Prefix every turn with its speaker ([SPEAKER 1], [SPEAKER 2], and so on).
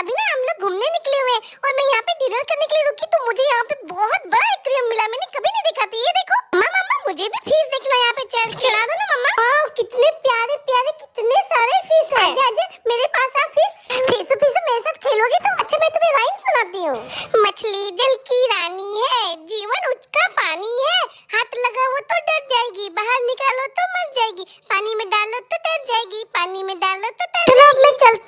[SPEAKER 1] अभी ना हम लोग घूमने निकले हुए हैं और मैं यहाँ पे डिनर करने के लिए रुकी तो मुझे यहाँ पे बहुत बड़ा एक्वेरियम मिला मैंने कभी नहीं देखा था ये देखो मम्मा मम्मा मुझे भी फीस देखना यहाँ पे चल चला दो ना मम्मा वाओ कितने प्यारे प्यारे कितने सारे फीस है आजा आजा मेरे पास आ फीस फिशो फिशो मेरे साथ खेलोगे तो अच्छा मैं तुम्हें राइम सुनाती हूँ मछली जल की रानी है जीवन उसका पानी है हाथ लगाओ तो डर जाएगी बाहर निकालो तो मर जाएगी पानी में डालो तो डर जाएगी पानी में डालो तो डर चलो मैं चलती